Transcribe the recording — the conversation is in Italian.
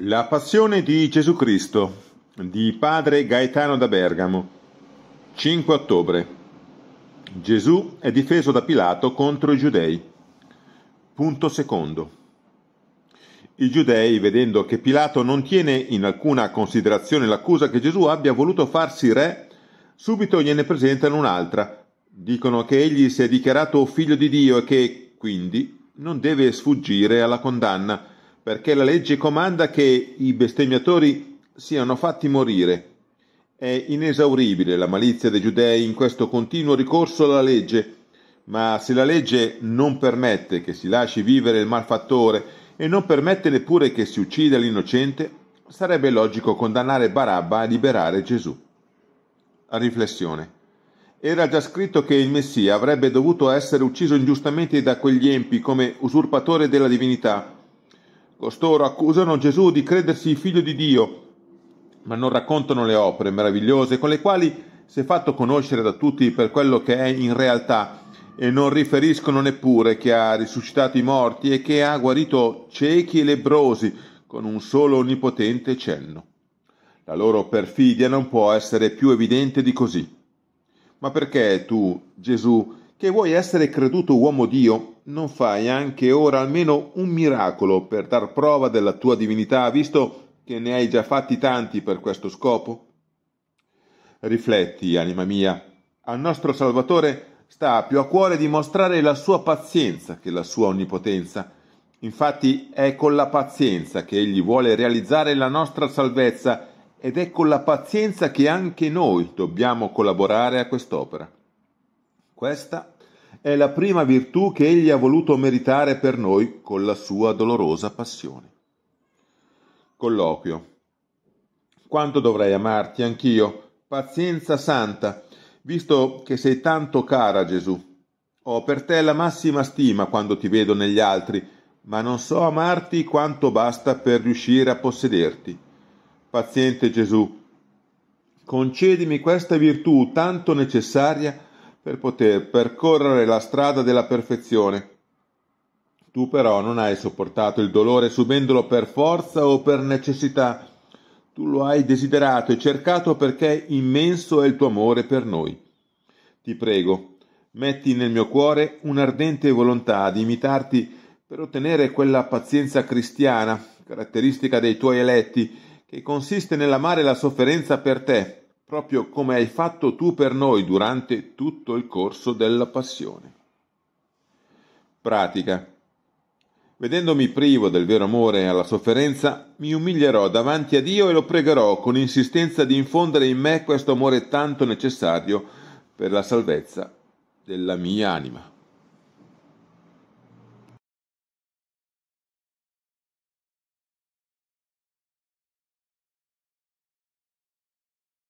La passione di Gesù Cristo di padre Gaetano da Bergamo 5 ottobre Gesù è difeso da Pilato contro i giudei. Punto secondo. I giudei, vedendo che Pilato non tiene in alcuna considerazione l'accusa che Gesù abbia voluto farsi re, subito gliene presentano un'altra. Dicono che egli si è dichiarato figlio di Dio e che, quindi, non deve sfuggire alla condanna perché la legge comanda che i bestemmiatori siano fatti morire. È inesauribile la malizia dei giudei in questo continuo ricorso alla legge, ma se la legge non permette che si lasci vivere il malfattore e non permette neppure che si uccida l'innocente, sarebbe logico condannare Barabba a liberare Gesù. A riflessione. Era già scritto che il Messia avrebbe dovuto essere ucciso ingiustamente da quegli empi come usurpatore della divinità Costoro accusano Gesù di credersi figlio di Dio, ma non raccontano le opere meravigliose con le quali si è fatto conoscere da tutti per quello che è in realtà e non riferiscono neppure che ha risuscitato i morti e che ha guarito ciechi e lebrosi con un solo onnipotente cenno. La loro perfidia non può essere più evidente di così. Ma perché tu, Gesù, che vuoi essere creduto uomo Dio, non fai anche ora almeno un miracolo per dar prova della tua divinità, visto che ne hai già fatti tanti per questo scopo? Rifletti, anima mia, al nostro Salvatore sta più a cuore dimostrare la sua pazienza che la sua onnipotenza. Infatti è con la pazienza che egli vuole realizzare la nostra salvezza ed è con la pazienza che anche noi dobbiamo collaborare a quest'opera. Questa è la prima virtù che egli ha voluto meritare per noi con la sua dolorosa passione. Colloquio. Quanto dovrei amarti anch'io, pazienza santa, visto che sei tanto cara a Gesù. Ho per te la massima stima quando ti vedo negli altri, ma non so amarti quanto basta per riuscire a possederti. Paziente Gesù, concedimi questa virtù tanto necessaria per poter percorrere la strada della perfezione. Tu però non hai sopportato il dolore subendolo per forza o per necessità. Tu lo hai desiderato e cercato perché immenso è il tuo amore per noi. Ti prego, metti nel mio cuore un'ardente volontà di imitarti per ottenere quella pazienza cristiana, caratteristica dei tuoi eletti, che consiste nell'amare la sofferenza per te, proprio come hai fatto tu per noi durante tutto il corso della passione. Pratica. Vedendomi privo del vero amore e alla sofferenza, mi umilierò davanti a Dio e lo pregherò con insistenza di infondere in me questo amore tanto necessario per la salvezza della mia anima.